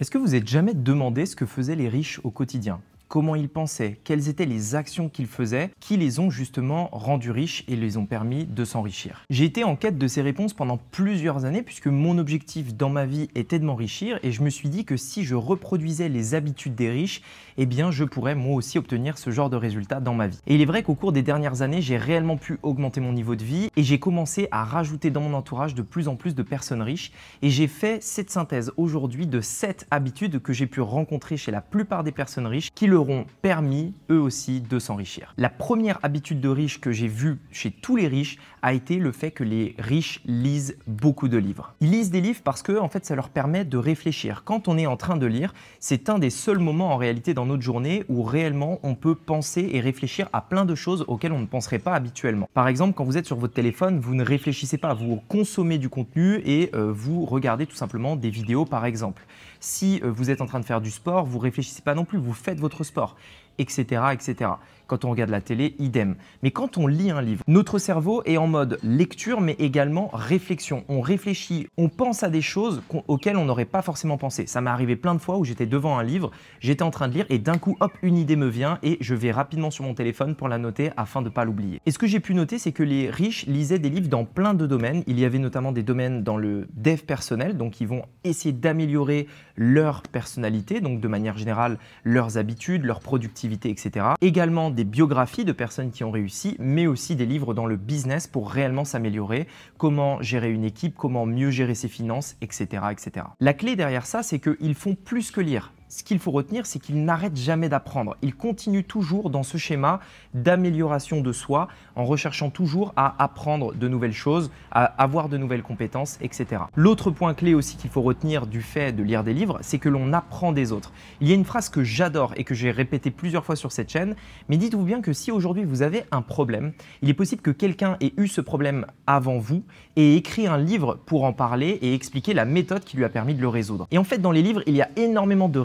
Est-ce que vous êtes jamais demandé ce que faisaient les riches au quotidien comment ils pensaient, quelles étaient les actions qu'ils faisaient qui les ont justement rendus riches et les ont permis de s'enrichir. J'ai été en quête de ces réponses pendant plusieurs années puisque mon objectif dans ma vie était de m'enrichir et je me suis dit que si je reproduisais les habitudes des riches, eh bien je pourrais moi aussi obtenir ce genre de résultat dans ma vie. Et il est vrai qu'au cours des dernières années, j'ai réellement pu augmenter mon niveau de vie et j'ai commencé à rajouter dans mon entourage de plus en plus de personnes riches et j'ai fait cette synthèse aujourd'hui de 7 habitudes que j'ai pu rencontrer chez la plupart des personnes riches qui le permis eux aussi de s'enrichir. La première habitude de riche que j'ai vue chez tous les riches a été le fait que les riches lisent beaucoup de livres. Ils lisent des livres parce que en fait ça leur permet de réfléchir. Quand on est en train de lire, c'est un des seuls moments en réalité dans notre journée où réellement on peut penser et réfléchir à plein de choses auxquelles on ne penserait pas habituellement. Par exemple, quand vous êtes sur votre téléphone, vous ne réfléchissez pas, vous consommez du contenu et euh, vous regardez tout simplement des vidéos par exemple. Si euh, vous êtes en train de faire du sport, vous réfléchissez pas non plus, vous faites votre sport etc., etc. Quand on regarde la télé, idem. Mais quand on lit un livre, notre cerveau est en mode lecture, mais également réflexion. On réfléchit, on pense à des choses auxquelles on n'aurait pas forcément pensé. Ça m'est arrivé plein de fois où j'étais devant un livre, j'étais en train de lire, et d'un coup, hop, une idée me vient, et je vais rapidement sur mon téléphone pour la noter afin de ne pas l'oublier. Et ce que j'ai pu noter, c'est que les riches lisaient des livres dans plein de domaines. Il y avait notamment des domaines dans le dev personnel, donc ils vont essayer d'améliorer leur personnalité, donc de manière générale leurs habitudes, leur productivité etc. Également des biographies de personnes qui ont réussi, mais aussi des livres dans le business pour réellement s'améliorer, comment gérer une équipe, comment mieux gérer ses finances, etc. etc. La clé derrière ça, c'est qu'ils font plus que lire ce qu'il faut retenir, c'est qu'il n'arrête jamais d'apprendre. Il continue toujours dans ce schéma d'amélioration de soi en recherchant toujours à apprendre de nouvelles choses, à avoir de nouvelles compétences, etc. L'autre point clé aussi qu'il faut retenir du fait de lire des livres, c'est que l'on apprend des autres. Il y a une phrase que j'adore et que j'ai répétée plusieurs fois sur cette chaîne, mais dites-vous bien que si aujourd'hui vous avez un problème, il est possible que quelqu'un ait eu ce problème avant vous et ait écrit un livre pour en parler et expliquer la méthode qui lui a permis de le résoudre. Et en fait, dans les livres, il y a énormément de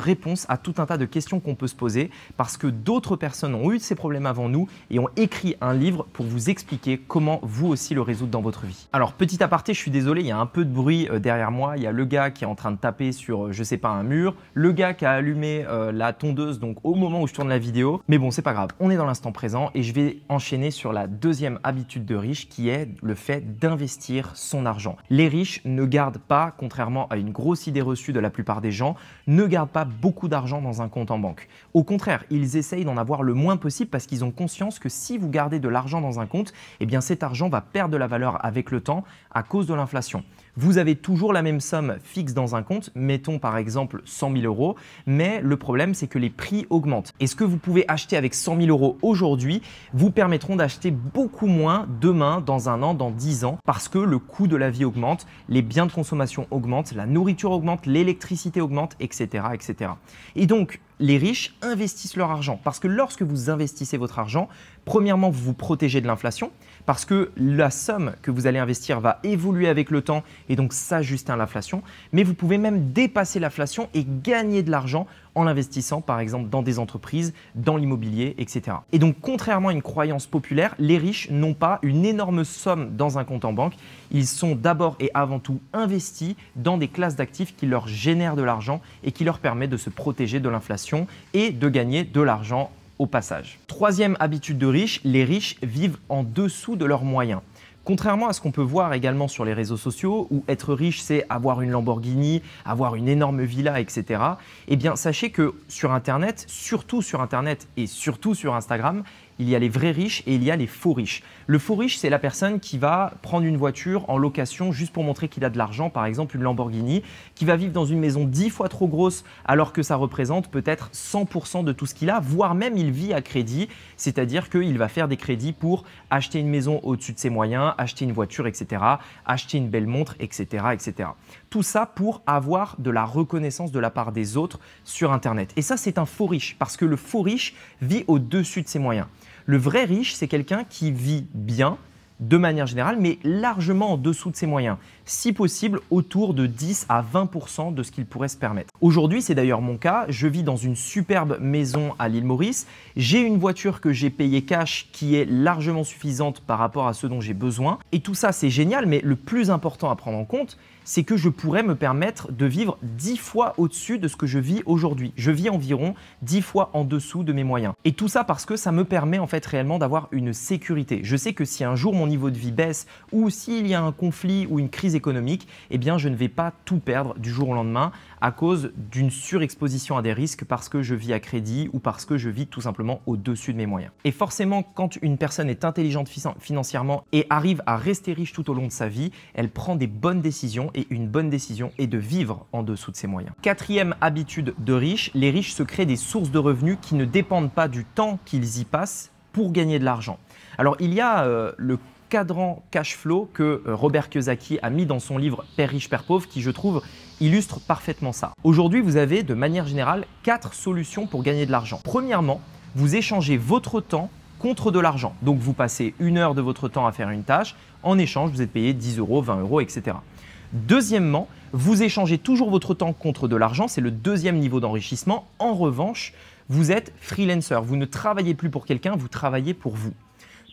à tout un tas de questions qu'on peut se poser parce que d'autres personnes ont eu ces problèmes avant nous et ont écrit un livre pour vous expliquer comment vous aussi le résoudre dans votre vie. Alors petit aparté, je suis désolé, il y a un peu de bruit euh, derrière moi, il y a le gars qui est en train de taper sur euh, je sais pas un mur, le gars qui a allumé euh, la tondeuse donc au moment où je tourne la vidéo, mais bon, c'est pas grave. On est dans l'instant présent et je vais enchaîner sur la deuxième habitude de riche qui est le fait d'investir son argent. Les riches ne gardent pas, contrairement à une grosse idée reçue de la plupart des gens, ne gardent pas beaucoup d'argent dans un compte en banque. Au contraire, ils essayent d'en avoir le moins possible parce qu'ils ont conscience que si vous gardez de l'argent dans un compte, eh bien cet argent va perdre de la valeur avec le temps à cause de l'inflation. Vous avez toujours la même somme fixe dans un compte, mettons par exemple 100 000 euros, mais le problème c'est que les prix augmentent. Et ce que vous pouvez acheter avec 100 000 euros aujourd'hui vous permettront d'acheter beaucoup moins demain, dans un an, dans 10 ans, parce que le coût de la vie augmente, les biens de consommation augmentent, la nourriture augmente, l'électricité augmente, etc. etc. Et donc, les riches investissent leur argent. Parce que lorsque vous investissez votre argent, premièrement, vous vous protégez de l'inflation parce que la somme que vous allez investir va évoluer avec le temps et donc s'ajuster à l'inflation, mais vous pouvez même dépasser l'inflation et gagner de l'argent en l'investissant par exemple dans des entreprises, dans l'immobilier, etc. Et donc contrairement à une croyance populaire, les riches n'ont pas une énorme somme dans un compte en banque, ils sont d'abord et avant tout investis dans des classes d'actifs qui leur génèrent de l'argent et qui leur permettent de se protéger de l'inflation et de gagner de l'argent passage. Troisième habitude de riche, les riches vivent en dessous de leurs moyens. Contrairement à ce qu'on peut voir également sur les réseaux sociaux, où être riche, c'est avoir une Lamborghini, avoir une énorme villa, etc., eh bien, sachez que sur Internet, surtout sur Internet et surtout sur Instagram, il y a les vrais riches et il y a les faux riches. Le faux riche, c'est la personne qui va prendre une voiture en location juste pour montrer qu'il a de l'argent, par exemple une Lamborghini, qui va vivre dans une maison dix fois trop grosse alors que ça représente peut-être 100% de tout ce qu'il a, voire même il vit à crédit, c'est-à-dire qu'il va faire des crédits pour acheter une maison au-dessus de ses moyens, acheter une voiture, etc., acheter une belle montre, etc., etc. Tout ça pour avoir de la reconnaissance de la part des autres sur Internet. Et ça, c'est un faux riche, parce que le faux riche vit au-dessus de ses moyens. Le vrai riche, c'est quelqu'un qui vit bien, de manière générale, mais largement en dessous de ses moyens, si possible autour de 10 à 20 de ce qu'il pourrait se permettre. Aujourd'hui, c'est d'ailleurs mon cas, je vis dans une superbe maison à l'île Maurice, j'ai une voiture que j'ai payée cash qui est largement suffisante par rapport à ce dont j'ai besoin, et tout ça c'est génial, mais le plus important à prendre en compte, c'est que je pourrais me permettre de vivre dix fois au-dessus de ce que je vis aujourd'hui. Je vis environ 10 fois en dessous de mes moyens. Et tout ça parce que ça me permet en fait réellement d'avoir une sécurité. Je sais que si un jour mon niveau de vie baisse ou s'il y a un conflit ou une crise économique, eh bien je ne vais pas tout perdre du jour au lendemain à cause d'une surexposition à des risques parce que je vis à crédit ou parce que je vis tout simplement au-dessus de mes moyens. Et forcément, quand une personne est intelligente financièrement et arrive à rester riche tout au long de sa vie, elle prend des bonnes décisions et une bonne décision est de vivre en dessous de ses moyens. Quatrième habitude de riche, les riches se créent des sources de revenus qui ne dépendent pas du temps qu'ils y passent pour gagner de l'argent. Alors il y a euh, le cadran cash flow que euh, Robert Kiyosaki a mis dans son livre Père riche, Père pauvre, qui je trouve illustre parfaitement ça. Aujourd'hui, vous avez de manière générale quatre solutions pour gagner de l'argent. Premièrement, vous échangez votre temps contre de l'argent. Donc vous passez une heure de votre temps à faire une tâche, en échange vous êtes payé 10 euros, 20 euros, etc. Deuxièmement, vous échangez toujours votre temps contre de l'argent, c'est le deuxième niveau d'enrichissement. En revanche, vous êtes freelancer, vous ne travaillez plus pour quelqu'un, vous travaillez pour vous.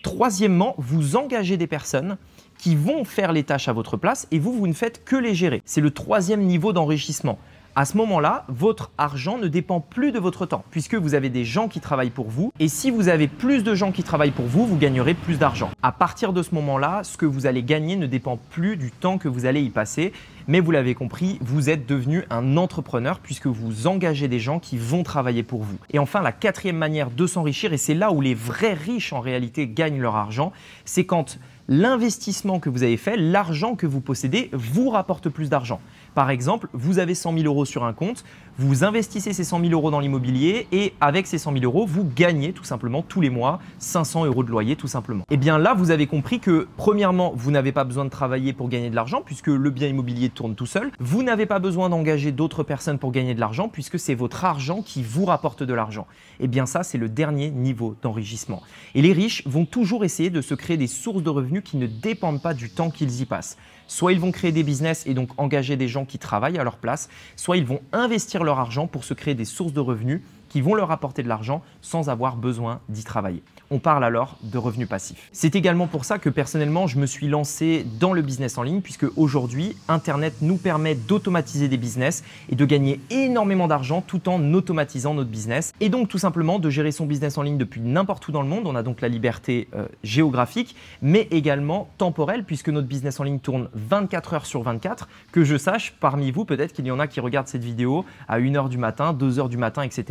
Troisièmement, vous engagez des personnes qui vont faire les tâches à votre place et vous, vous ne faites que les gérer. C'est le troisième niveau d'enrichissement à ce moment-là, votre argent ne dépend plus de votre temps, puisque vous avez des gens qui travaillent pour vous, et si vous avez plus de gens qui travaillent pour vous, vous gagnerez plus d'argent. À partir de ce moment-là, ce que vous allez gagner ne dépend plus du temps que vous allez y passer, mais vous l'avez compris, vous êtes devenu un entrepreneur puisque vous engagez des gens qui vont travailler pour vous. Et enfin, la quatrième manière de s'enrichir, et c'est là où les vrais riches en réalité gagnent leur argent, c'est quand l'investissement que vous avez fait, l'argent que vous possédez, vous rapporte plus d'argent. Par exemple, vous avez 100 000 euros sur un compte, vous investissez ces 100 000 euros dans l'immobilier et avec ces 100 000 euros, vous gagnez tout simplement tous les mois 500 euros de loyer tout simplement. Et eh bien là, vous avez compris que premièrement, vous n'avez pas besoin de travailler pour gagner de l'argent puisque le bien immobilier tourne tout seul. Vous n'avez pas besoin d'engager d'autres personnes pour gagner de l'argent puisque c'est votre argent qui vous rapporte de l'argent. Et eh bien ça, c'est le dernier niveau d'enrichissement. Et les riches vont toujours essayer de se créer des sources de revenus qui ne dépendent pas du temps qu'ils y passent. Soit ils vont créer des business et donc engager des gens qui travaillent à leur place, soit ils vont investir leur argent pour se créer des sources de revenus qui vont leur apporter de l'argent sans avoir besoin d'y travailler. On parle alors de revenus passifs. C'est également pour ça que personnellement, je me suis lancé dans le business en ligne puisque aujourd'hui, Internet nous permet d'automatiser des business et de gagner énormément d'argent tout en automatisant notre business et donc tout simplement de gérer son business en ligne depuis n'importe où dans le monde. On a donc la liberté euh, géographique mais également temporelle puisque notre business en ligne tourne 24 heures sur 24. Que je sache, parmi vous, peut-être qu'il y en a qui regardent cette vidéo à 1h du matin, 2h du matin, etc.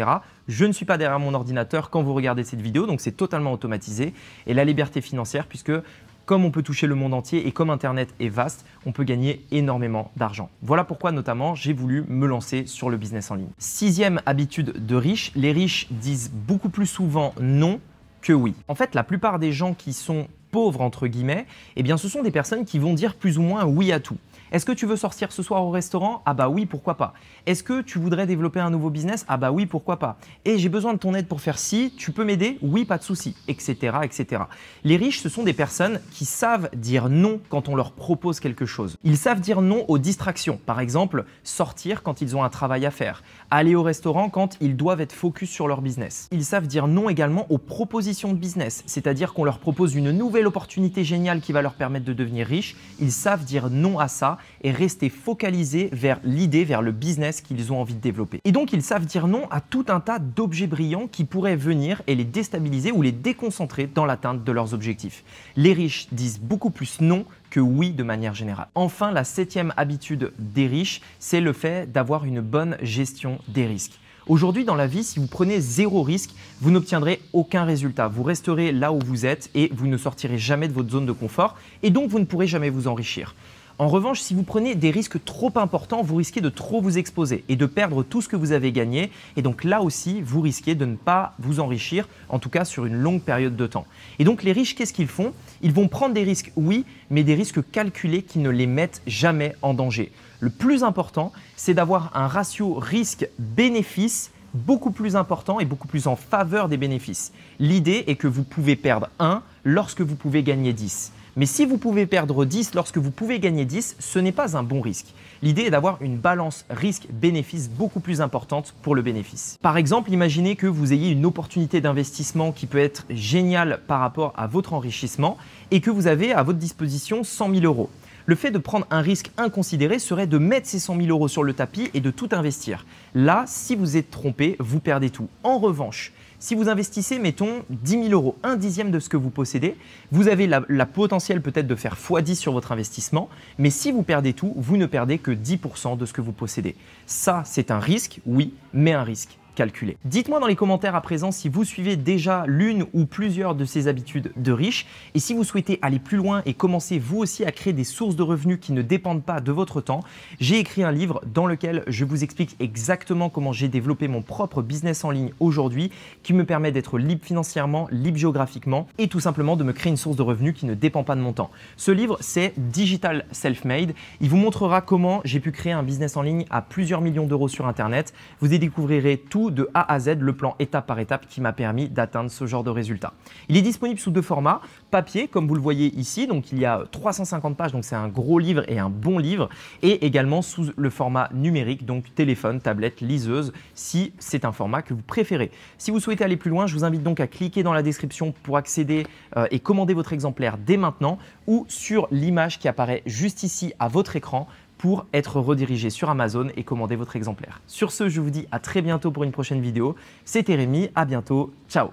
Je ne suis pas derrière mon ordinateur quand vous regardez cette vidéo, donc c'est totalement automatisé. Et la liberté financière, puisque comme on peut toucher le monde entier et comme Internet est vaste, on peut gagner énormément d'argent. Voilà pourquoi notamment j'ai voulu me lancer sur le business en ligne. Sixième habitude de riche, les riches disent beaucoup plus souvent non que oui. En fait, la plupart des gens qui sont pauvres entre guillemets, eh bien ce sont des personnes qui vont dire plus ou moins oui à tout. Est-ce que tu veux sortir ce soir au restaurant Ah bah oui, pourquoi pas. Est-ce que tu voudrais développer un nouveau business Ah bah oui, pourquoi pas. Et j'ai besoin de ton aide pour faire ci, tu peux m'aider Oui, pas de souci, etc., etc. Les riches, ce sont des personnes qui savent dire non quand on leur propose quelque chose. Ils savent dire non aux distractions. Par exemple, sortir quand ils ont un travail à faire, aller au restaurant quand ils doivent être focus sur leur business. Ils savent dire non également aux propositions de business, c'est-à-dire qu'on leur propose une nouvelle opportunité géniale qui va leur permettre de devenir riche. Ils savent dire non à ça et rester focalisé vers l'idée, vers le business qu'ils ont envie de développer. Et donc ils savent dire non à tout un tas d'objets brillants qui pourraient venir et les déstabiliser ou les déconcentrer dans l'atteinte de leurs objectifs. Les riches disent beaucoup plus non que oui de manière générale. Enfin, la septième habitude des riches, c'est le fait d'avoir une bonne gestion des risques. Aujourd'hui, dans la vie, si vous prenez zéro risque, vous n'obtiendrez aucun résultat. Vous resterez là où vous êtes et vous ne sortirez jamais de votre zone de confort et donc vous ne pourrez jamais vous enrichir. En revanche, si vous prenez des risques trop importants, vous risquez de trop vous exposer et de perdre tout ce que vous avez gagné. Et donc là aussi, vous risquez de ne pas vous enrichir, en tout cas sur une longue période de temps. Et donc les riches, qu'est-ce qu'ils font Ils vont prendre des risques, oui, mais des risques calculés qui ne les mettent jamais en danger. Le plus important, c'est d'avoir un ratio risque-bénéfice beaucoup plus important et beaucoup plus en faveur des bénéfices. L'idée est que vous pouvez perdre 1 lorsque vous pouvez gagner 10. Mais si vous pouvez perdre 10 lorsque vous pouvez gagner 10, ce n'est pas un bon risque. L'idée est d'avoir une balance risque-bénéfice beaucoup plus importante pour le bénéfice. Par exemple, imaginez que vous ayez une opportunité d'investissement qui peut être géniale par rapport à votre enrichissement et que vous avez à votre disposition 100 000 euros. Le fait de prendre un risque inconsidéré serait de mettre ces 100 000 euros sur le tapis et de tout investir. Là, si vous êtes trompé, vous perdez tout. En revanche, si vous investissez, mettons 10 000 euros, un dixième de ce que vous possédez, vous avez la, la potentiel peut-être de faire x10 sur votre investissement, mais si vous perdez tout, vous ne perdez que 10% de ce que vous possédez. Ça, c'est un risque, oui, mais un risque calculer. Dites-moi dans les commentaires à présent si vous suivez déjà l'une ou plusieurs de ces habitudes de riches et si vous souhaitez aller plus loin et commencer vous aussi à créer des sources de revenus qui ne dépendent pas de votre temps, j'ai écrit un livre dans lequel je vous explique exactement comment j'ai développé mon propre business en ligne aujourd'hui qui me permet d'être libre financièrement, libre géographiquement et tout simplement de me créer une source de revenus qui ne dépend pas de mon temps. Ce livre, c'est Digital Self-Made. Il vous montrera comment j'ai pu créer un business en ligne à plusieurs millions d'euros sur Internet. Vous y découvrirez tout de A à Z le plan étape par étape qui m'a permis d'atteindre ce genre de résultat. Il est disponible sous deux formats, papier comme vous le voyez ici, donc il y a 350 pages, donc c'est un gros livre et un bon livre, et également sous le format numérique, donc téléphone, tablette, liseuse, si c'est un format que vous préférez. Si vous souhaitez aller plus loin, je vous invite donc à cliquer dans la description pour accéder euh, et commander votre exemplaire dès maintenant ou sur l'image qui apparaît juste ici à votre écran pour être redirigé sur Amazon et commander votre exemplaire. Sur ce, je vous dis à très bientôt pour une prochaine vidéo. C'était Rémi, à bientôt, ciao